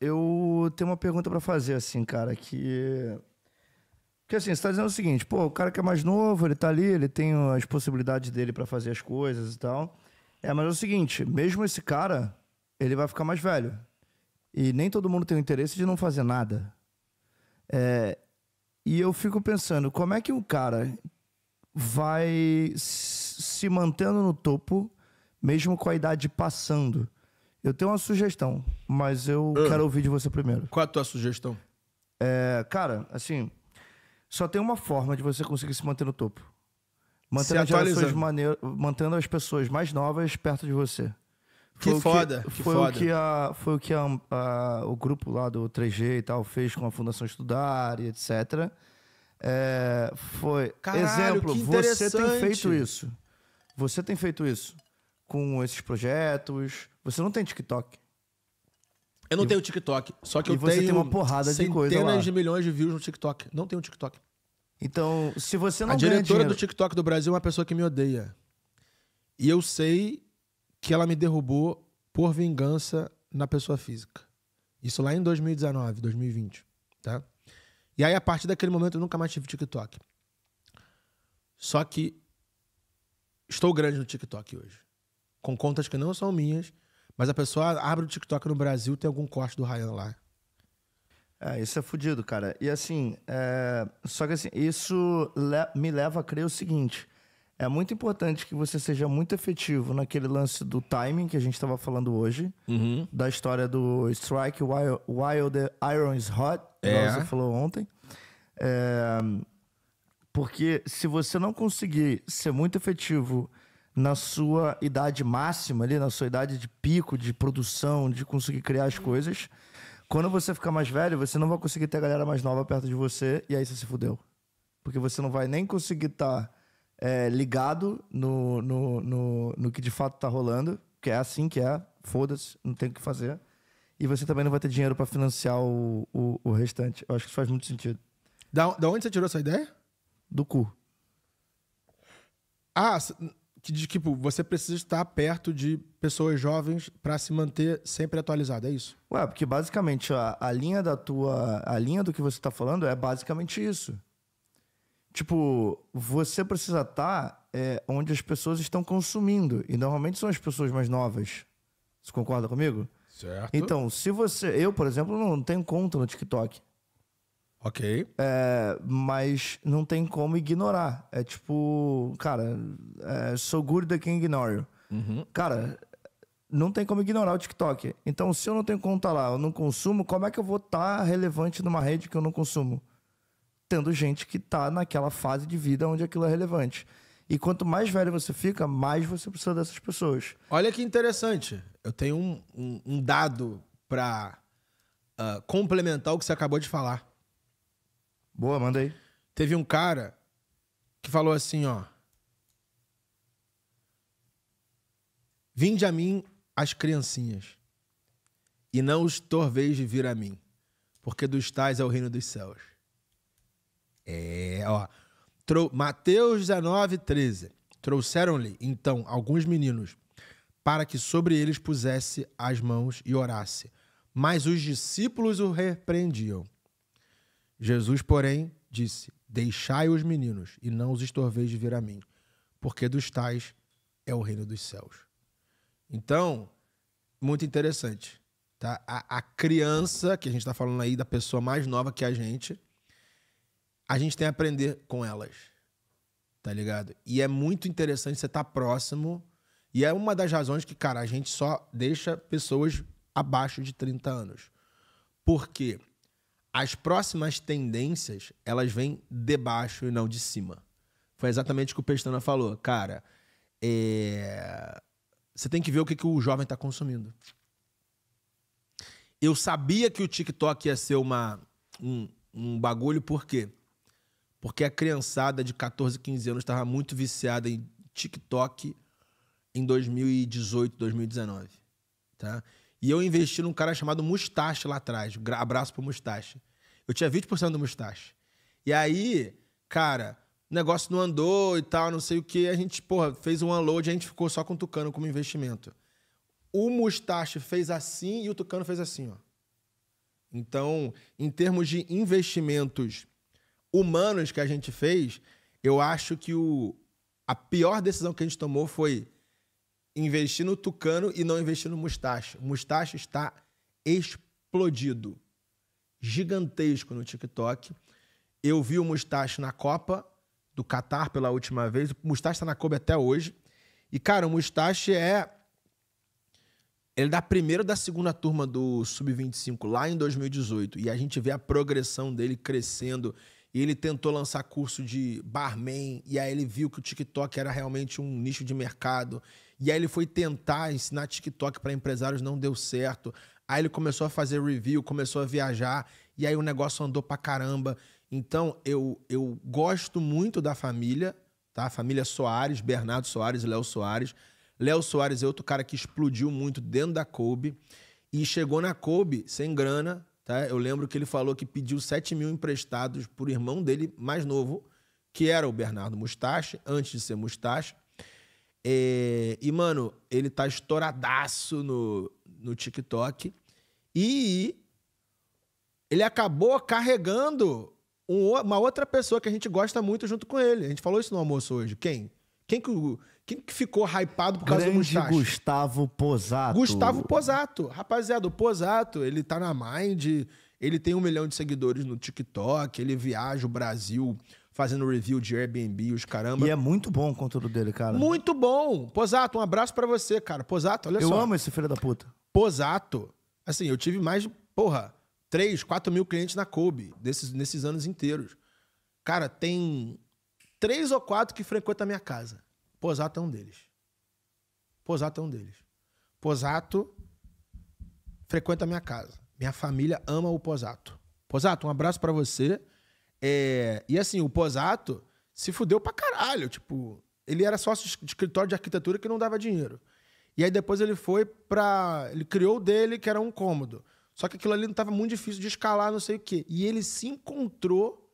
eu tenho uma pergunta para fazer, assim, cara, que. Porque assim, você tá dizendo o seguinte, pô, o cara que é mais novo, ele tá ali, ele tem as possibilidades dele para fazer as coisas e tal. É, mas é o seguinte, mesmo esse cara, ele vai ficar mais velho. E nem todo mundo tem o interesse de não fazer nada. É, e eu fico pensando, como é que um cara vai se mantendo no topo, mesmo com a idade passando? Eu tenho uma sugestão, mas eu ah. quero ouvir de você primeiro. Qual a tua sugestão? É, cara, assim, só tem uma forma de você conseguir se manter no topo. Mantendo, as gerações maneiro, mantendo as pessoas mais novas perto de você. Foi que foda, que, que foi foda. O que a, foi o que a, a, o grupo lá do 3G e tal fez com a Fundação Estudar e etc. É, foi. Caralho, exemplo, você tem feito isso. Você tem feito isso com esses projetos? Você não tem TikTok. Eu não e... tenho TikTok, só que e eu você tenho tem uma porrada de coisa lá. centenas de milhões de views no TikTok. Não tenho TikTok. Então, se você não A diretora dinheiro... do TikTok do Brasil é uma pessoa que me odeia. E eu sei que ela me derrubou por vingança na pessoa física. Isso lá em 2019, 2020, tá? E aí, a partir daquele momento, eu nunca mais tive TikTok. Só que estou grande no TikTok hoje com contas que não são minhas, mas a pessoa abre o TikTok no Brasil tem algum corte do Ryan lá. É, isso é fodido, cara. E assim, é... só que assim, isso le... me leva a crer o seguinte: é muito importante que você seja muito efetivo naquele lance do timing que a gente estava falando hoje, uhum. da história do strike while, while the iron is hot, é. que você falou ontem. É... Porque se você não conseguir ser muito efetivo na sua idade máxima ali, na sua idade de pico, de produção, de conseguir criar as coisas. Quando você ficar mais velho, você não vai conseguir ter a galera mais nova perto de você e aí você se fudeu. Porque você não vai nem conseguir estar tá, é, ligado no, no, no, no que de fato tá rolando, que é assim que é, foda-se, não tem o que fazer. E você também não vai ter dinheiro para financiar o, o, o, restante. Eu acho que isso faz muito sentido. Da, da onde você tirou essa ideia? Do cu. Ah, que diz que tipo, você precisa estar perto de pessoas jovens para se manter sempre atualizado, é isso? Ué, porque basicamente a, a linha da tua. A linha do que você está falando é basicamente isso. Tipo, você precisa estar tá, é, onde as pessoas estão consumindo. E normalmente são as pessoas mais novas. Você concorda comigo? Certo. Então, se você. Eu, por exemplo, não tenho conta no TikTok. Ok. É, mas não tem como ignorar. É tipo, cara, é, sou gordo quem ignora. Uhum. Cara, não tem como ignorar o TikTok. Então, se eu não tenho conta lá, eu não consumo, como é que eu vou estar tá relevante numa rede que eu não consumo? Tendo gente que está naquela fase de vida onde aquilo é relevante. E quanto mais velho você fica, mais você precisa dessas pessoas. Olha que interessante. Eu tenho um, um, um dado para uh, ah, complementar o que você acabou de falar. Boa, manda aí. Teve um cara que falou assim, ó. Vinde a mim as criancinhas, e não os torveis de vir a mim, porque dos tais é o reino dos céus. É, ó. Trou Mateus 19, 13. Trouxeram-lhe, então, alguns meninos, para que sobre eles pusesse as mãos e orasse. Mas os discípulos o repreendiam. Jesus, porém, disse: Deixai os meninos, e não os estorveis de vir a mim, porque dos tais é o reino dos céus. Então, muito interessante. Tá? A, a criança, que a gente está falando aí da pessoa mais nova que a gente, a gente tem a aprender com elas. Tá ligado? E é muito interessante você estar tá próximo. E é uma das razões que, cara, a gente só deixa pessoas abaixo de 30 anos. Por quê? as próximas tendências, elas vêm de baixo e não de cima. Foi exatamente o que o Pestana falou. Cara, é... você tem que ver o que, que o jovem está consumindo. Eu sabia que o TikTok ia ser uma, um, um bagulho, por quê? Porque a criançada de 14, 15 anos estava muito viciada em TikTok em 2018, 2019. Tá? E eu investi num cara chamado Mustache lá atrás. Abraço pro Mustache. Eu tinha 20% do Mustache. E aí, cara, o negócio não andou e tal, não sei o que. A gente, porra, fez um unload e a gente ficou só com o Tucano como investimento. O Mustache fez assim e o Tucano fez assim, ó. Então, em termos de investimentos humanos que a gente fez, eu acho que o, a pior decisão que a gente tomou foi investir no Tucano e não investir no Mustache. O Mustache está explodido. Gigantesco no TikTok. Eu vi o Mustache na Copa do Catar pela última vez. O Mustache está na Copa até hoje. E, cara, o Mustache é. Ele é da primeira ou da segunda turma do Sub-25 lá em 2018. E a gente vê a progressão dele crescendo. E ele tentou lançar curso de barman. E aí ele viu que o TikTok era realmente um nicho de mercado e aí ele foi tentar ensinar TikTok para empresários, não deu certo. Aí ele começou a fazer review, começou a viajar, e aí o negócio andou pra caramba. Então, eu, eu gosto muito da família, tá? Família Soares, Bernardo Soares e Léo Soares. Léo Soares é outro cara que explodiu muito dentro da Kobe e chegou na Kobe sem grana, tá? Eu lembro que ele falou que pediu 7 mil emprestados por irmão dele mais novo, que era o Bernardo Mustache, antes de ser Mustache. É, e, mano, ele tá estouradaço no, no TikTok. E ele acabou carregando um, uma outra pessoa que a gente gosta muito junto com ele. A gente falou isso no almoço hoje. Quem? Quem que, quem que ficou hypado por causa Grande do Mustache? Gustavo Posato. Gustavo Posato. Rapaziada, o Posato, ele tá na Mind, ele tem um milhão de seguidores no TikTok, ele viaja o Brasil fazendo review de Airbnb, os caramba. E é muito bom o conteúdo dele, cara. Muito bom. Posato, um abraço para você, cara. Posato, olha eu só. Eu amo esse filho da puta. Posato. Assim, eu tive mais, porra, 3, 4 mil clientes na Kobe desses, nesses anos inteiros. Cara, tem três ou quatro que frequentam a minha casa. Posato é um deles. Posato é um deles. Posato frequenta a minha casa. Minha família ama o Posato. Posato, um abraço para você. É, e assim, o Posato se fudeu pra caralho. Tipo, ele era sócio de escritório de arquitetura que não dava dinheiro. E aí depois ele foi pra. Ele criou o dele, que era um cômodo. Só que aquilo ali não tava muito difícil de escalar, não sei o quê. E ele se encontrou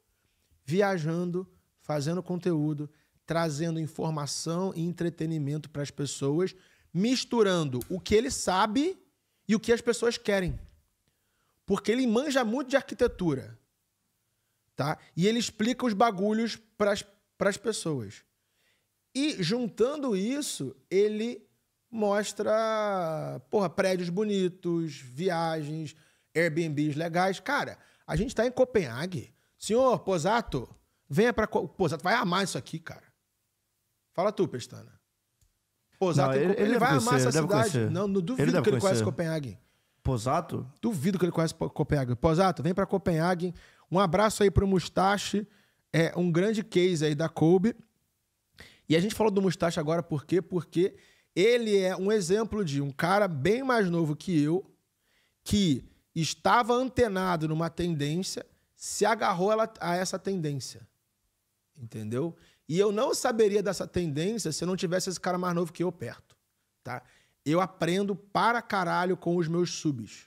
viajando, fazendo conteúdo, trazendo informação e entretenimento para as pessoas, misturando o que ele sabe e o que as pessoas querem. Porque ele manja muito de arquitetura tá? E ele explica os bagulhos para as pessoas. E juntando isso, ele mostra, porra, prédios bonitos, viagens, Airbnbs legais. Cara, a gente está em Copenhague. Senhor Posato, venha para Posato vai amar isso aqui, cara. Fala tu, Pestana. Posato, não, ele, ele, ele vai conhecer, amar essa cidade. Conhecer. Não, não duvido ele que ele conhecer. conhece Copenhague. Posato? Duvido que ele conhece Copenhague. Posato, vem para Copenhague um abraço aí pro Mustache, é um grande case aí da Kobe. E a gente falou do Mustache agora por quê? Porque ele é um exemplo de um cara bem mais novo que eu, que estava antenado numa tendência, se agarrou a essa tendência. Entendeu? E eu não saberia dessa tendência se eu não tivesse esse cara mais novo que eu perto, tá? Eu aprendo para caralho com os meus subs.